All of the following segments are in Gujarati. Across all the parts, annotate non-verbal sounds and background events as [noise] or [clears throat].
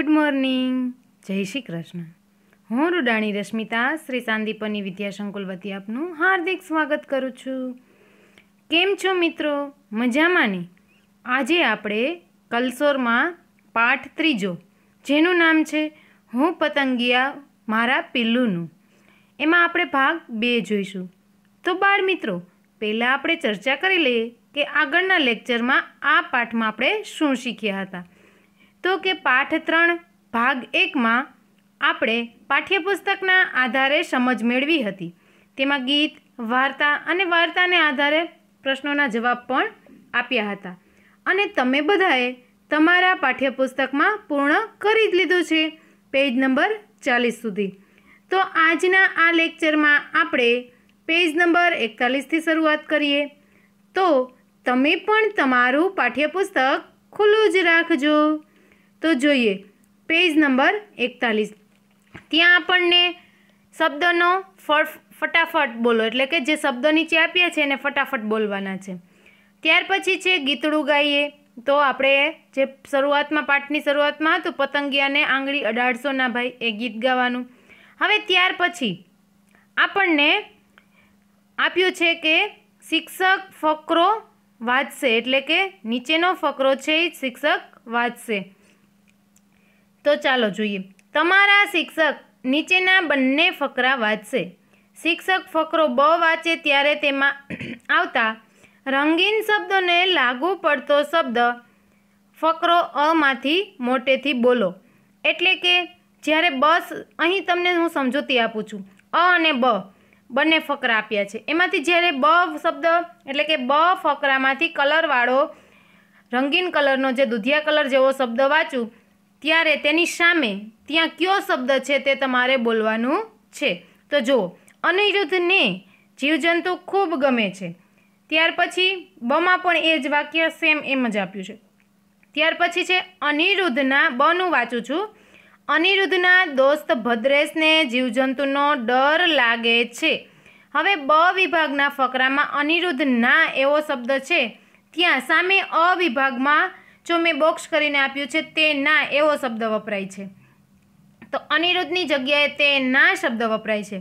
ગુડ મોર્નિંગ જય શ્રી કૃષ્ણ હું રૂડાણી રશ્મિતા શ્રી સાંદીપની વિદ્યાસંકુલ વતી આપનું હાર્દિક સ્વાગત કરું છું કેમ છો મિત્રો મજામાં ને આજે આપણે કલસોરમાં પાઠ ત્રીજો જેનું નામ છે હું પતંગિયા મારા પિલ્લુનું એમાં આપણે ભાગ બે જોઈશું તો બાળ મિત્રો પહેલાં આપણે ચર્ચા કરી લઈએ કે આગળના લેક્ચરમાં આ પાઠમાં આપણે શું શીખ્યા હતા તો કે પાઠ ત્રણ ભાગ એકમાં આપણે પાઠ્યપુસ્તકના આધારે સમજ મેળવી હતી તેમાં ગીત વાર્તા અને વાર્તાને આધારે પ્રશ્નોના જવાબ પણ આપ્યા હતા અને તમે બધાએ તમારા પાઠ્યપુસ્તકમાં પૂર્ણ કરી જ લીધું છે પેજ નંબર ચાલીસ સુધી તો આજના આ લેક્ચરમાં આપણે પેજ નંબર એકતાલીસથી શરૂઆત કરીએ તો તમે પણ તમારું પાઠ્યપુસ્તક ખુલ્લું જ રાખજો તો જોઈએ પેજ નંબર એકતાલીસ ત્યાં આપણને શબ્દનો ફટાફટ બોલો એટલે કે જે શબ્દો નીચે આપ્યા છે એને ફટાફટ બોલવાના છે ત્યાર પછી છે ગીતડું ગાઈએ તો આપણે જે શરૂઆતમાં પાઠની શરૂઆતમાં હતું પતંગિયાને આંગળી અઢારસોના ભાઈ એ ગીત ગાવાનું હવે ત્યાર પછી આપણને આપ્યું છે કે શિક્ષક ફકરો વાંચશે એટલે કે નીચેનો ફકરો છે એ શિક્ષક વાંચશે તો ચાલો જોઈએ તમારા શિક્ષક નીચેના બંને ફકરા વાંચશે શિક્ષક ફકરો બ વાંચે ત્યારે તેમાં [clears throat] આવતા રંગીન શબ્દોને લાગુ પડતો શબ્દ ફકરો અમાંથી મોટેથી બોલો એટલે કે જ્યારે બસ અહીં તમને હું સમજૂતી આપું છું અ અને બ બંને ફકરા આપ્યા છે એમાંથી જ્યારે બ શબ્દ એટલે કે બ ફકરામાંથી કલરવાળો રંગીન કલરનો જે દુધિયા કલર જેવો શબ્દ વાંચું ત્યારે તેની સામે ત્યાં કયો શબ્દ છે તે તમારે બોલવાનું છે તો જુઓ અનિરુદ્ધને જીવજંતુ ખૂબ ગમે છે ત્યાર પછી બમાં પણ એ જ વાક્ય સેમ એમ જ આપ્યું છે ત્યાર પછી છે અનિરુદ્ધના બનું વાંચું છું અનિરુદ્ધના દોસ્ત ભદ્રેશને જીવજંતુનો ડર લાગે છે હવે બ વિભાગના ફકરામાં અનિરુદ્ધ ના એવો શબ્દ છે ત્યાં સામે અ વિભાગમાં જો મેં બોક્સ કરીને આપ્યું છે તે ના એવો શબ્દ વપરાય છે તો અનિરુદ્ધની જગ્યાએ તે ના શબ્દ વપરાય છે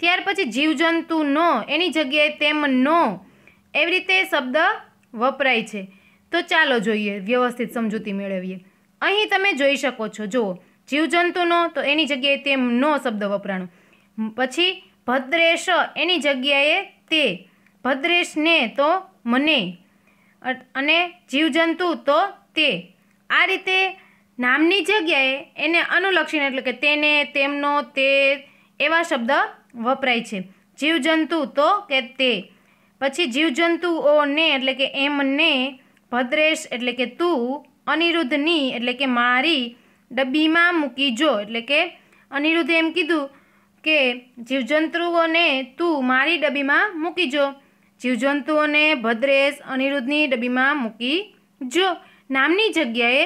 ત્યાર પછી જીવજંતુ નો એની જગ્યાએ તેમ નો એવી રીતે શબ્દ વપરાય છે તો ચાલો જોઈએ વ્યવસ્થિત સમજૂતી મેળવીએ અહીં તમે જોઈ શકો છો જુઓ જીવજંતુનો તો એની જગ્યાએ તેમ નો શબ્દ વપરાણો પછી ભદ્રેશ એની જગ્યાએ તે ભદ્રેશને તો મને અને જીવજંતુ તો તે આ રીતે નામની જગ્યાએ એને અનુલક્ષીને એટલે કે તેને તેમનો તે એવા શબ્દ વપરાય છે જીવજંતુ તો કે તે પછી જીવજંતુઓને એટલે કે એમને ભદ્રેશ એટલે કે તું અનિરુદ્ધની એટલે કે મારી ડબ્બીમાં મૂકી જો એટલે કે અનિરુદ્ધે એમ કીધું કે જીવજંતુઓને તું મારી ડબ્બીમાં મૂકી જો જીવજંતુઓને ભદ્રેશ અનિરુદ્ધની ડબ્બીમાં મૂકી જો નામની જગ્યાએ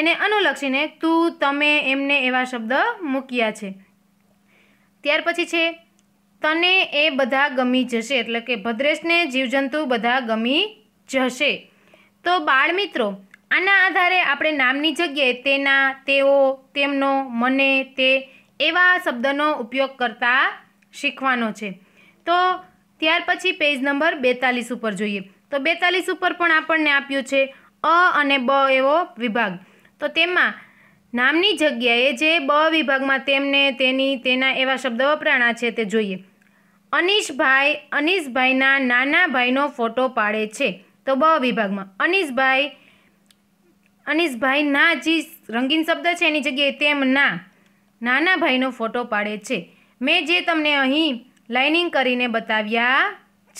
એને અનુલક્ષીને તું તમે એમને એવા શબ્દ મૂક્યા છે ત્યાર પછી છે તને એ બધા ગમી જશે એટલે કે ભદ્રેશને જીવજંતુ બધા ગમી જશે તો બાળ મિત્રો આના આધારે આપણે નામની જગ્યાએ તેના તેઓ તેમનો મને તે એવા શબ્દનો ઉપયોગ કરતા શીખવાનો છે તો ત્યાર પછી પેજ નંબર બેતાલીસ ઉપર જોઈએ તો બેતાલીસ ઉપર પણ આપણને આપ્યું છે અ અને બ એવો વિભાગ તો તેમાં નામની જગ્યાએ જે બ વિભાગમાં તેમને તેની તેના એવા શબ્દ વપરાણા છે તે જોઈએ અનીશભાઈ અનીશભાઈના નાના ભાઈનો ફોટો પાડે છે તો બ વિભાગમાં અનીશભાઈ અનીશભાઈ ના જે રંગીન શબ્દ છે એની જગ્યાએ તેમ ના નાના ભાઈનો ફોટો પાડે છે મેં જે તમને અહીં લાઇનિંગ કરીને બતાવ્યા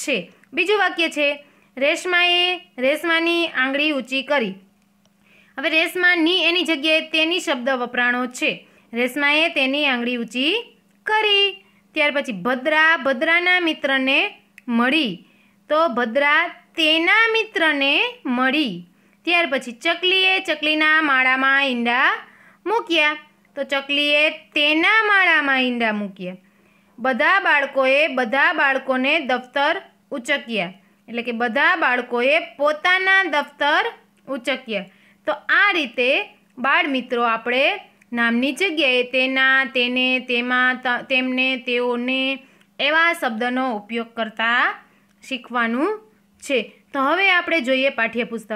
છે બીજું વાક્ય છે રેશમાએ રેશમાની આંગળી ઊંચી કરી હવે રેશમા ની એની જગ્યાએ તેની શબ્દ વપરાણો છે રેશમાએ તેની આંગળી ઊંચી કરી ત્યાર પછી ભદ્રા ભદ્રાના મિત્રને મળી તો ભદ્રા તેના મિત્રને મળી ત્યાર પછી ચકલીએ ચકલીના માળામાં ઈંડા મૂક્યા તો ચકલીએ તેના માળામાં ઈંડા મૂક્યા બધા બાળકોએ બધા બાળકોને દફતર ઉચક્યા એટલે કે બધા બાળકોએ પોતાના દફતર ઉચક્યા તો આ રીતે બાળ મિત્રો આપણે નામની જગ્યાએ તેના તેને તેમાં તેમને તેઓને એવા શબ્દનો ઉપયોગ કરતા શીખવાનું છે તો હવે આપણે જોઈએ પાઠ્યપુસ્તક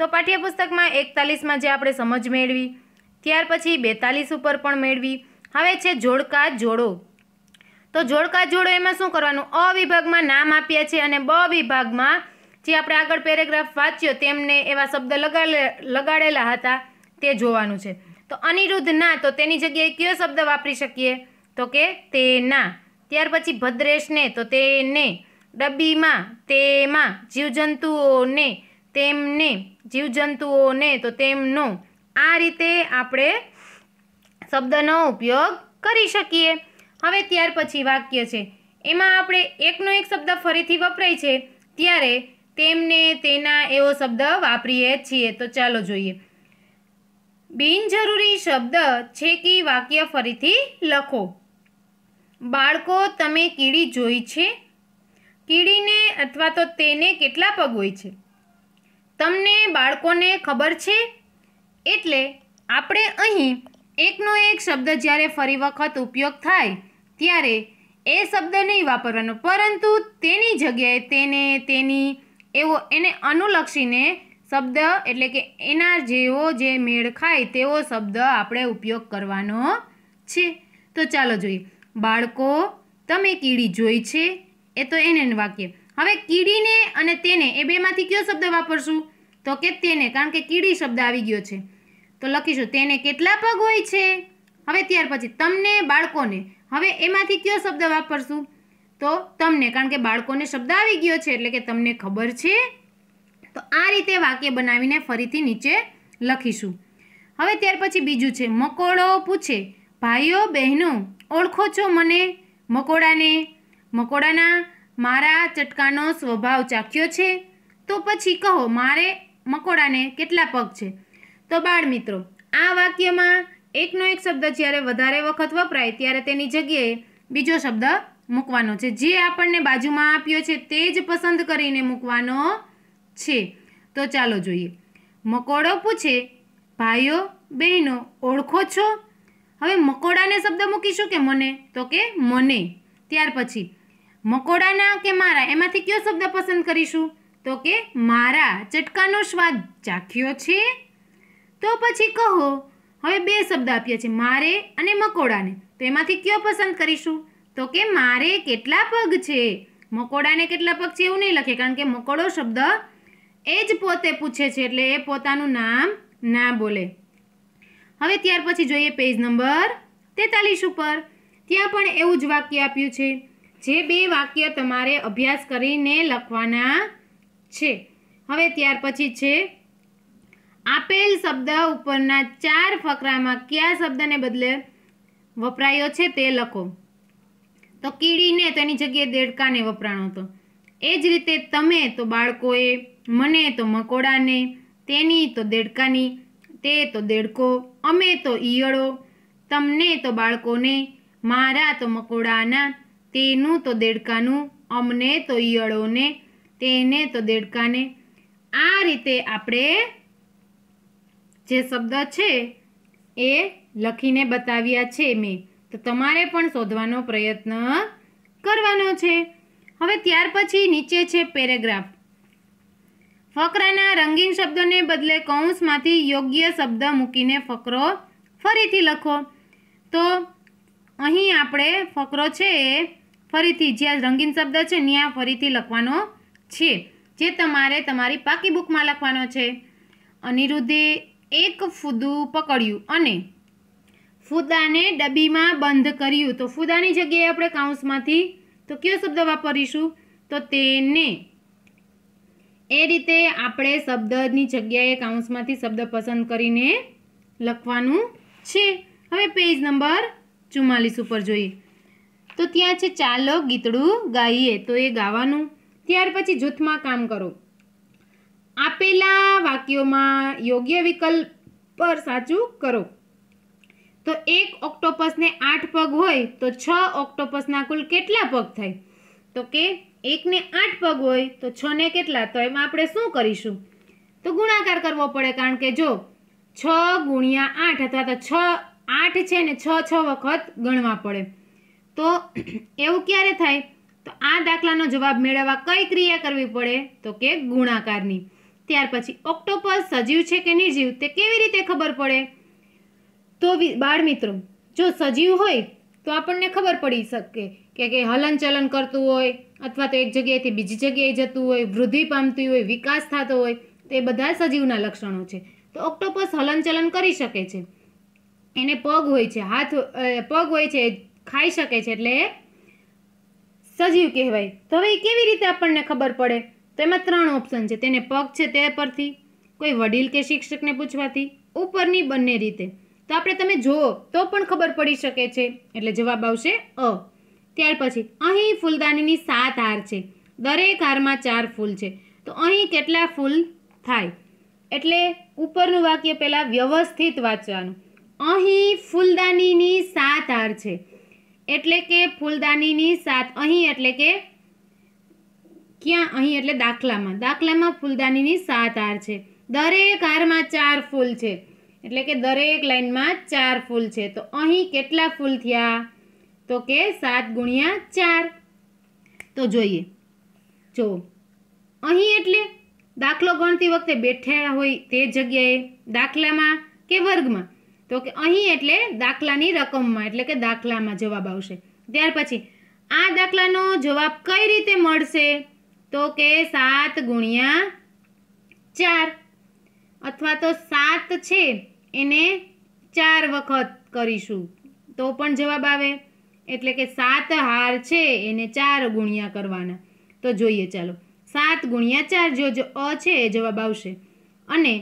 તો પાઠ્યપુસ્તકમાં એકતાલીસમાં જે આપણે સમજ મેળવી ત્યાર પછી બેતાલીસ ઉપર પણ મેળવી હવે છે જોડકા જોડો તો જોડકા જોડો એમાં શું કરવાનું અવિભાગમાં નામ આપ્યા છે અને બ વિભાગમાં જે આપણે આગળ પેરેગ્રાફ વાંચ્યો તેમને એવા શબ્દ લગાડે લગાડેલા હતા તે જોવાનું છે તો અનિરુદ્ધ ના તો તેની જગ્યાએ કયો શબ્દ વાપરી શકીએ તો કે તે ના ત્યાર પછી ભદ્રેશને તો તેને ડબ્બીમાં તેમાં જીવજંતુઓને તેમને જીવજંતુઓને તો તેમનો આ રીતે આપણે શબ્દનો ઉપયોગ કરી શકીએ હવે ત્યાર પછી વાક્ય છે એમાં આપણે એકનો એક શબ્દ ફરીથી વપરાય છે ત્યારે તેમને તેના એવો શબ્દ વાપરીએ છીએ તો ચાલો જોઈએ બિનજરૂરી શબ્દ છે કે વાક્ય ફરીથી લખો બાળકો તમે કીડી જોઈ છે કીડીને અથવા તો તેને કેટલા પગ હોય છે તમને બાળકોને ખબર છે એટલે આપણે અહીં એકનો એક શબ્દ જ્યારે ફરી વખત ઉપયોગ થાય ત્યારે એ શબ્દ નહીં વાપરવાનો પરંતુ તેની જગ્યાએ તેને તેની એવો એને અનુલક્ષીને શબ્દ એટલે કે એના જેવો જે મેળ ખાય તેવો શબ્દ આપણે ઉપયોગ કરવાનો છે તો ચાલો જોઈએ બાળકો તમે કીડી જોઈ છે એ તો એને વાક્ય હવે કીડીને અને તેને એ બેમાંથી કયો શબ્દ વાપરશું તો કે તેને કારણ કે કીડી શબ્દ આવી ગયો છે તો લખીશું તેને કેટલા પગ હોય છે હવે ત્યાર પછી તમને બાળકોને હવે એમાંથી કયો શબ્દ વાપરશું તો તમને કારણ કે બાળકોને શબ્દ આવી ગયો છે એટલે કે તમને ખબર છે તો આ રીતે વાક્ય બનાવીને ફરીથી નીચે લખીશું હવે ત્યાર પછી બીજું છે મકોડો પૂછે ભાઈઓ બહેનો ઓળખો છો મને મકોડાને મકોડાના મારા ચટકાનો સ્વભાવ ચાખ્યો છે તો પછી કહો મારે મકોડાને કેટલા પગ છે તો બાળ મિત્રો આ વાક્યમાં એકનો એક શબ્દ જ્યારે વધારે વખત વપરાય ત્યારે તેની જગ્યાએ બીજો શબ્દ મૂકવાનો છે જે આપણને બાજુમાં આપ્યો છે તે જ પસંદ કરીને મૂકવાનો છે તો ચાલો જોઈએ મકોડો પૂછે ભાઈઓ બહેનો ઓળખો છો હવે મકોડાને શબ્દ મૂકીશું કે મને તો કે મને ત્યાર પછી મકોડાના કે મારા એમાંથી કયો શબ્દ પસંદ કરીશું તો કે મારા ચટકાનો સ્વાદ ચાખ્યો છે તો પછી કહો હવે બે શબ્દ આપ્યા છે મારે અને મકોડાને તો એમાંથી કયો પસંદ કરીશું તો કે મારે કેટલા પગ છે મકોડાને કેટલા પગ છે એવું નહીં લખે કારણ કે મકોડો શબ્દ એ જ પોતે પૂછે છે એટલે એ પોતાનું નામ ના બોલે હવે ત્યાર પછી જોઈએ પેજ નંબર તેતાલીસ ઉપર ત્યાં પણ એવું જ વાક્ય આપ્યું છે જે બે વાક્ય તમારે અભ્યાસ કરીને લખવાના છે હવે ત્યાર પછી છે આપેલ શબ્દ ઉપરના ચાર ફકરામાં કયા શબ્દને બદલે વપરાયો છે તે લખો તો કીડીને તેની જગ્યાએ દેડકાને વપરાણો હતો એ જ રીતે તમે તો બાળકોએ મને તો મકોડાને તેની તો દેડકાની તે તો દેડકો અમે તો ઈયળો તમને તો બાળકોને મારા તો મકોડાના તેનું તો દેડકાનું અમને તો ઈયળોને તેને તો દેડકાને આ રીતે આપણે જે શબ્દ છે એ લખીને બતાવ્યા છે મેં તો તમારે પણ શોધવાનો પ્રયત્ન કરવાનો છે હવે ત્યાર પછી નીચે છે પેરેગ્રાફ ફકરાના રંગીન શબ્દોને બદલે કૌંસમાંથી યોગ્ય શબ્દ મૂકીને ફકરો ફરીથી લખો તો અહીં આપણે ફકરો છે એ ફરીથી જ્યાં રંગીન શબ્દ છે ત્યાં ફરીથી લખવાનો છે જે તમારે તમારી પાકી બુકમાં લખવાનો છે અનિરુદ્ધિ એક ફૂદું પકડ્યું અને ફૂદાને ડબ્બીમાં બંધ કર્યું તો ફૂદાની જગ્યાએ આપણે કાઉન્સમાંથી તો કયો શબ્દ વાપરીશું તો તેને એ રીતે આપણે શબ્દની જગ્યાએ કાઉન્સમાંથી શબ્દ પસંદ કરીને લખવાનું છે હવે પેજ નંબર ચુમ્માલીસ ઉપર જોઈએ તો ત્યાં છે ચાલો ગીતડું ગાઈએ તો એ ગાવાનું ત્યાર પછી જૂથમાં કામ કરો આપેલા વાક્યોમાં યોગ્ય વિકલ્પ પર સાચું કરો તો એક ઓક્ટોપસને આઠ પગ હોય તો છ ઓક્ટોપસના કુલ કેટલા પગ થાય તો કે એકને આઠ પગ હોય તો છ ને કેટલા તો એમાં આપણે શું કરીશું તો ગુણાકાર કરવો પડે કારણ કે જો છ ગુણ્યા આઠ અથવા તો છ આઠ છે ને છ છ વખત ગણવા પડે તો એવું ક્યારે થાય તો આ દાખલાનો જવાબ મેળવવા કઈ ક્રિયા કરવી પડે તો કે ગુણાકારની ત્યાર પછી ઓક્ટોપસ સજીવ છે કે નિર્જીવ તે કેવી રીતે ખબર પડે તો બાળ મિત્રો જો સજીવ હોય તો આપણને ખબર પડી શકે કે કે હલનચલન કરતું હોય અથવા તો એક જગ્યાએથી બીજી જગ્યાએ જતું હોય વૃદ્ધિ પામતી હોય વિકાસ થતો હોય તો એ બધા સજીવના લક્ષણો છે તો ઓક્ટોપસ હલનચલન કરી શકે છે એને પગ હોય છે હાથ પગ હોય છે ખાઈ શકે છે એટલે સજીવ કહેવાય તો હવે એ કેવી રીતે આપણને ખબર પડે તો એમાં ત્રણ ઓપ્શન છે તેને પગ છે તે પરથી કોઈ વડીલ કે શિક્ષકને પૂછવાથી ઉપરની બંને રીતે તો આપણે તમે જુઓ તો પણ ખબર પડી શકે છે એટલે જવાબ આવશે અ ત્યાર પછી અહીં ફૂલદાનીની સાત હાર છે દરેક હારમાં ચાર ફૂલ છે તો અહીં કેટલા ફૂલ થાય એટલે ઉપરનું વાક્ય પહેલાં વ્યવસ્થિત વાંચવાનું અહીં ફૂલદાનીની સાત હાર છે એટલે કે ફૂલદાનીની સાત અહીં એટલે કે ક્યાં અહીં એટલે દાખલામાં દાખલામાં ફૂલદાનીની સાત હાર છે દરેક હારમાં ચાર ફૂલ છે એટલે કે દરેક લાઇનમાં ચાર ફૂલ છે તો અહીં કેટલા ફૂલ થયા તો કે સાત ગુણ્યા ચાર તો જોઈએ જો અહીં એટલે દાખલો ગણતી વખતે બેઠા હોય તે જગ્યાએ દાખલામાં કે વર્ગમાં તો કે અહીં એટલે દાખલાની રકમમાં એટલે કે દાખલામાં જવાબ આવશે ત્યાર પછી આ દાખલાનો જવાબ કઈ રીતે મળશે તો કે સાત ગુણ્યા ચાર અથવા તો સાત છે એને ચાર વખત કરીશું તો પણ જવાબ આવે એટલે કે સાત હાર છે એને ચાર ગુણ્યા કરવાના તો જોઈએ ચાલો સાત ગુણ્યા ચાર જો જો અ છે એ જવાબ આવશે અને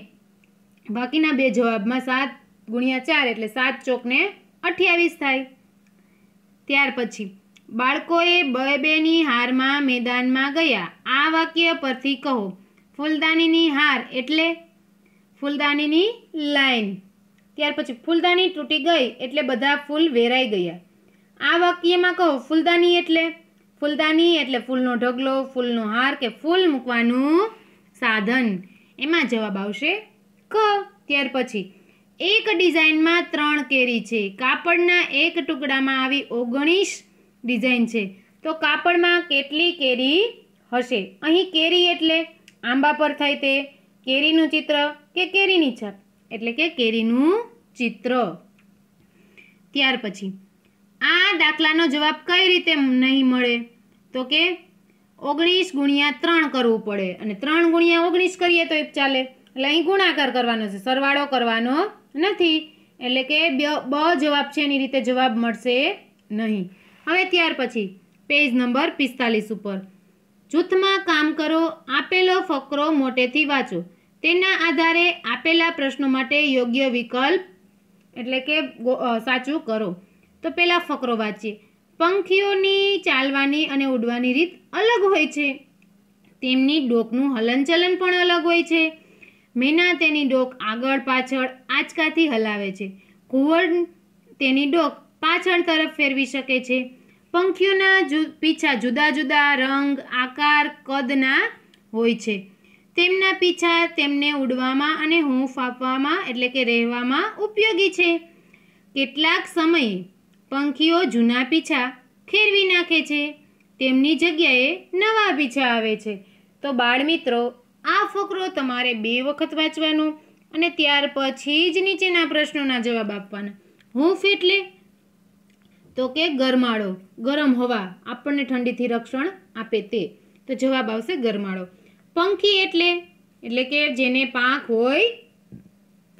બાકીના બે જવાબમાં સાત ગુણ્યા ચાર એટલે સાત ચોકને અઠ્યાવીસ થાય ત્યાર પછી બાળકોએ બે બેની હારમાં મેદાનમાં ગયા આ વાક્ય પરથી કહો ફૂલદાનીની હાર એટલે ફૂલદાનીની લાઈન ત્યાર પછી ફૂલદાની તૂટી ગઈ એટલે બધા ફૂલ વેરાઈ ગયા આ વાક્યમાં કહો ફૂલદાની એટલે ફૂલદાની એટલે ફૂલનો ઢગલો ફૂલનો હાર કે ફૂલ મૂકવાનું સાધન એમાં જવાબ આવશે ક ત્યાર પછી એક ડિઝાઇનમાં ત્રણ કેરી છે કાપડના એક ટુકડામાં આવી ઓગણીસ ડિઝાઇન છે તો કાપડમાં કેટલી કેરી હશે અહીં કેરી એટલે આંબા પર થાય તે કેરીનું ચિત્ર કે કેરીની છાપ એટલે કે કેરીનું ચિત્ર ત્યાર પછી આ દાખલાનો જવાબ કઈ રીતે નહીં મળે તો કે ઓગણીસ ગુણ્યા ત્રણ કરવું પડે અને ત્રણ ગુણ્યા ઓગણીસ કરીએ તો એ ચાલે એટલે અહીં ગુણાકાર કરવાનો છે સરવાળો કરવાનો નથી એટલે કે બ જવાબ છે એની રીતે જવાબ મળશે નહીં હવે ત્યાર પછી પેજ નંબર પિસ્તાલીસ ઉપર જૂથમાં કામ કરો આપેલો ફકરો મોટેથી વાંચો તેના આધારે આપેલા પ્રશ્નો માટે યોગ્ય વિકલ્પ એટલે કે સાચું કરો તો પહેલાં ફકરો વાંચીએ પંખીઓની ચાલવાની અને ઉડવાની રીત અલગ હોય છે તેમની ડોકનું હલનચલન પણ અલગ હોય છે મેના તેની ડોક આગળ પાછળ આંચકાથી હલાવે છે ઘુવડ તેની ડોક પાછળ તરફ ફેરવી શકે છે પંખીઓના જુ પીછા જુદા જુદા રંગ આકાર કદના હોય છે તેમના પીછા તેમને ઉડવામાં અને હૂંફ આપવામાં એટલે કે રહેવામાં ઉપયોગી છે કેટલાક સમયે પંખીઓ જૂના પીછા ખેરવી નાખે છે તેમની જગ્યાએ નવા પીછા આવે છે તો બાળમિત્રો આ ફકરો તમારે બે વખત વાંચવાનો અને ત્યાર પછી જ નીચેના પ્રશ્નોના જવાબ આપવાના હૂંફ એટલે તો કે ગરમાળો ગરમ હવા આપણને ઠંડીથી રક્ષણ આપે તે તો જવાબ આવશે ગરમાળો પંખી એટલે એટલે કે જેને પાંખ હોય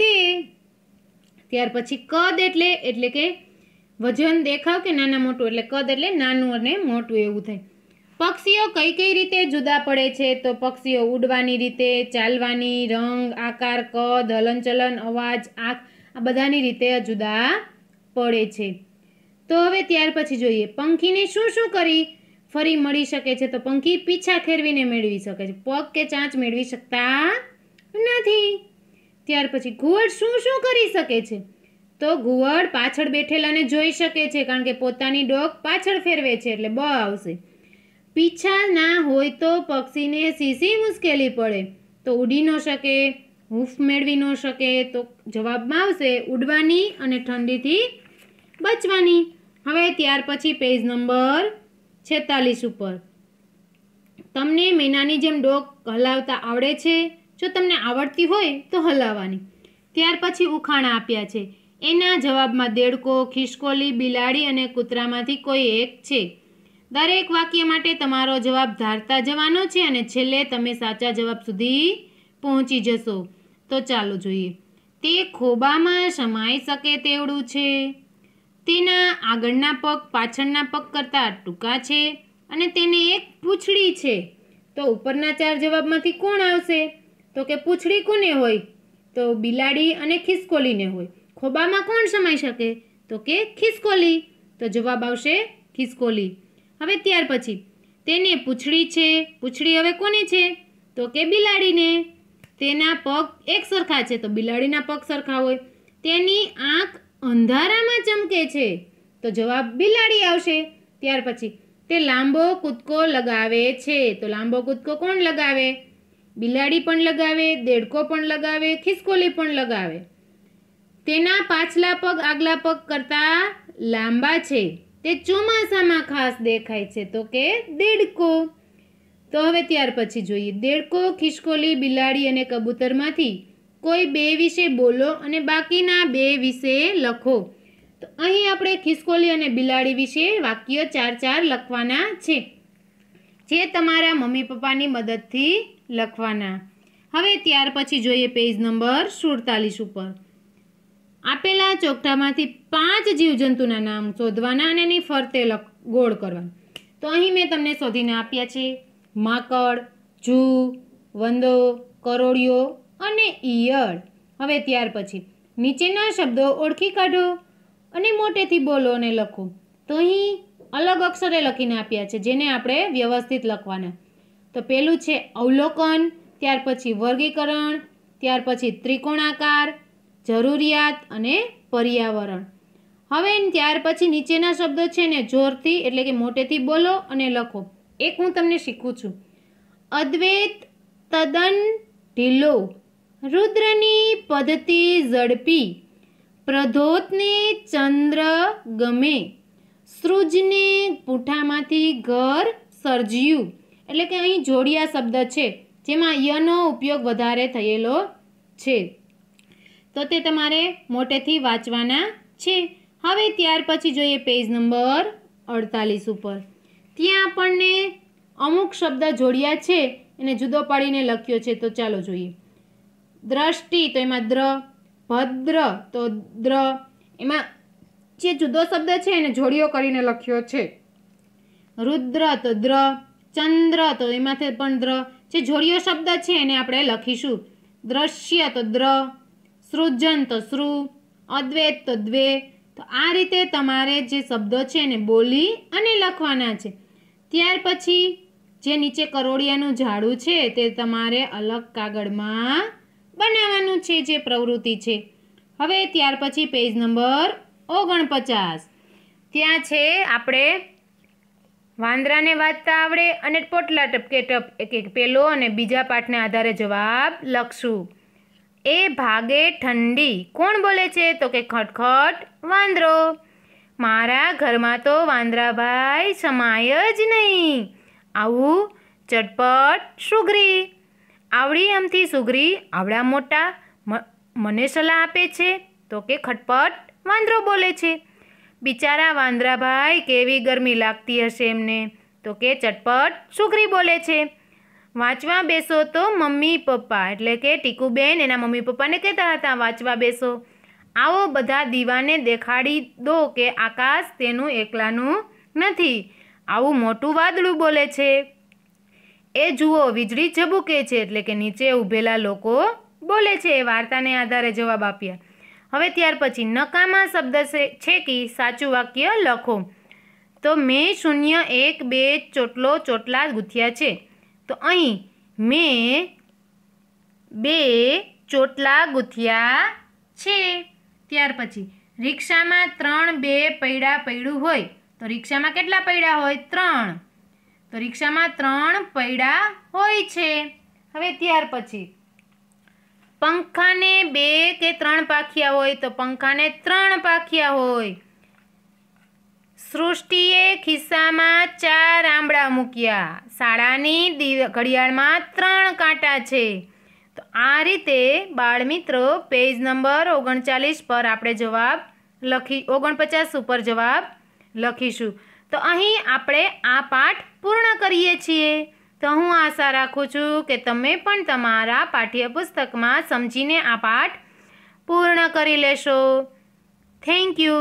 તે ત્યાર પછી કદ એટલે એટલે કે વજન દેખાવ કે નાના મોટું એટલે કદ એટલે નાનું અને મોટું એવું થાય પક્ષીઓ કઈ કઈ રીતે જુદા પડે છે તો પક્ષીઓ ઉડવાની રીતે ચાલવાની રંગ આકાર કદ હલનચલન અવાજ આંખ આ બધાની રીતે જુદા પડે છે તો હવે ત્યાર પછી જોઈએ પંખીને શું શું કરી ફરી મળી શકે છે તો પંખી પીછા ખેરવીને મેળવી શકે છે પગ કે ચાંચ મેળવી શકતા નથી ત્યાર પછી ઘુવડ શું શું કરી શકે છે તો ઘુવડ પાછળ બેઠેલાને જોઈ શકે છે કારણ કે પોતાની ડોગ પાછળ ફેરવે છે એટલે બ આવશે પીછા ના હોય તો પક્ષીને સીસી મુશ્કેલી પડે તો ઉડી ન શકે હૂફ મેળવી ન શકે તો જવાબમાં આવશે ઉડવાની અને ઠંડીથી બચવાની હવે ત્યાર પછી પેજ નંબર છેતાલીસ ઉપર તમને મેનાની જેમ ડોક હલાવતા આવડે છે જો તમને આવડતી હોય તો હલાવવાની ત્યાર પછી ઉખાણા આપ્યા છે એના જવાબમાં દેડકો ખિસકોલી બિલાડી અને કૂતરામાંથી કોઈ એક છે દરેક વાક્ય માટે તમારો જવાબ ધારતા જવાનો છે અને છેલ્લે તમે સાચા જવાબ સુધી પહોંચી જશો તો ચાલો જોઈએ તે ખોબામાં સમાઈ શકે તેવડું છે તેના આગળના પગ પાછળના પગ કરતાં ટૂંકા છે અને તેને એક પૂંછડી છે તો ઉપરના ચાર જવાબમાંથી કોણ આવશે તો કે પૂંછડી કોને હોય તો બિલાડી અને ખિસકોલીને હોય ખોબામાં કોણ સમાઈ શકે તો કે ખિસકોલી તો જવાબ આવશે ખિસકોલી હવે ત્યાર પછી તેને પૂંછડી છે પૂંછડી હવે કોની છે તો કે બિલાડીને તેના પગ એક સરખા છે તો બિલાડીના પગ સરખા હોય તેની આંખ અંધારામાં ચમકે છે તો જવાબ બિલાડી આવશે ત્યાર પછી તે લાંબો કૂદકો લગાવે છે તો લાંબો કૂદકો કોણ લગાવે બિલાડી પણ લગાવે દેડકો પણ લગાવે ખિસકોલી પણ લગાવે તેના પાછલા પગ આગલા પગ કરતાં લાંબા છે તે ચોમાસામાં ખાસ દેખાય છે તો કે દેડકો તો હવે ત્યાર પછી જોઈએ દેડકો ખિસકોલી બિલાડી અને કબૂતરમાંથી કોઈ બે વિશે બોલો અને બાકીના બે વિશે લખો તો અહીં આપણે ખિસકોલી અને બિલાડી વિશે વાક્ય ચાર ચાર લખવાના છે જે તમારા મમ્મી પપ્પાની મદદથી લખવાના હવે ત્યાર પછી જોઈએ પેજ નંબર સુડતાલીસ ઉપર આપેલા ચોકઠામાંથી પાંચ જીવજંતુના નામ શોધવાના અને એની ફરતે ગોળ કરવાના તો અહીં મેં તમને શોધીને આપ્યા છે માકડ જૂ વંદો કરોડિયો અને ઈયળ હવે ત્યાર પછી નીચેના શબ્દો ઓળખી કાઢો અને મોટેથી બોલો અને લખો તો અહીં અલગ અક્ષરે લખીને આપ્યા છે જેને આપણે વ્યવસ્થિત લખવાના તો પેલું છે અવલોકન ત્યાર પછી વર્ગીકરણ ત્યાર પછી ત્રિકોણાકાર જરૂરિયાત અને પર્યાવરણ હવે ત્યાર પછી નીચેના શબ્દો છે ને જોરથી એટલે કે મોટેથી બોલો અને લખો એક હું તમને શીખું છું અદ્વૈત તદ્દન ઢીલો રુદ્રની પદ્ધતિ ઝડપી પ્રધોતને ચંદ્ર ગમે સૃજને પૂઠામાંથી ઘર સર્જ્યું એટલે કે અહીં જોડિયા શબ્દ છે જેમાં યનો ઉપયોગ વધારે થયેલો છે તો તે તમારે મોટેથી વાંચવાના છે હવે ત્યાર પછી જોઈએ પેજ નંબર અડતાલીસ ઉપર ત્યાં આપણને અમુક શબ્દ જોડ્યા છે એને જુદો પાડીને લખ્યો છે તો ચાલો જોઈએ દ્રષ્ટિ તો એમાં દ્ર ભદ્ર તો દ્ર એમાં જે જુદો શબ્દ છે એને જોડીઓ કરીને લખ્યો છે રુદ્ર તો દ્ર ચંદ્ર તો એમાંથી પણ દ્ર જે જોડીઓ શબ્દ છે એને આપણે લખીશું દ્રશ્ય તો દ્ર સૃજન તો સૃ અદ્વૈત તો દ્વે તો આ રીતે તમારે જે શબ્દો છે એને બોલી અને લખવાના છે ત્યાર પછી જે નીચે કરોડિયાનું ઝાડું છે તે તમારે અલગ કાગળમાં બનાવવાનું છે જે પ્રવૃત્તિ છે હવે ત્યાર પછી પેજ નંબર ઓગણપચાસ ત્યાં છે આપણે વાંદરાને વાંચતા આવડે અને પોટલા ટપકે ટપ એક એક પેલો અને બીજા પાઠને આધારે જવાબ લખશું એ ભાગે ઠંડી કોણ બોલે છે તો કે ખટખટ વાંદરો મારા ઘરમાં તો વાંદરાભાઈ સમાય જ નહીં આવું ચટપટ સુગરી આવડી એમથી સુઘરી આવડા મોટા મને સલાહ આપે છે તો કે ખટપટ વાંદરો બોલે છે બિચારા વાંદરાભાઈ કેવી ગરમી લાગતી હશે એમને તો કે ચટપટ સુઘરી બોલે છે વાંચવા બેસો તો મમ્મી પપ્પા એટલે કે ટીકુબેન એના મમ્મી પપ્પાને કહેતા હતા વાંચવા બેસો આવો બધા દીવાને દેખાડી દો કે આકાશ તેનું એકલાનું નથી આવું મોટું વાદળું બોલે છે એ જુઓ વીજળી ચબૂકે છે એટલે કે નીચે ઊભેલા લોકો બોલે છે એ વાર્તાને આધારે જવાબ આપ્યા હવે ત્યાર પછી નકામા શબ્દ છે કે સાચું વાક્ય લખો તો મેં શૂન્ય એક બે ચોટલો ચોટલા ગૂંથ્યા છે તો અહીં મેં બે ચોટલા ગૂંથ્યા છે ત્યાર પછી રિક્ષામાં ત્રણ બે પૈડા પૈડું હોય તો રિક્ષામાં કેટલા પૈડા હોય ત્રણ તો રિક્ષામાં ત્રણ પૈડા હોય છે હવે ત્યાર પછી પંખાને બે કે ત્રણ પાખિયા હોય તો પંખાને ત્રણ પાખિયા હોય સૃષ્ટિએ ખિસ્સામાં ચાર આંબળા મૂક્યા શાળાની ઘડિયાળમાં ત્રણ કાંટા છે તો આ રીતે બાળમિત્રો પેજ નંબર ઓગણચાલીસ પર આપણે જવાબ લખી ઓગણપચાસ ઉપર જવાબ લખીશું તો અહીં આપણે આ પાઠ પૂર્ણ કરીએ છીએ તો હું આશા રાખું છું કે તમે પણ તમારા પાઠ્યપુસ્તકમાં સમજીને આ પાઠ પૂર્ણ કરી લેશો થેન્ક યુ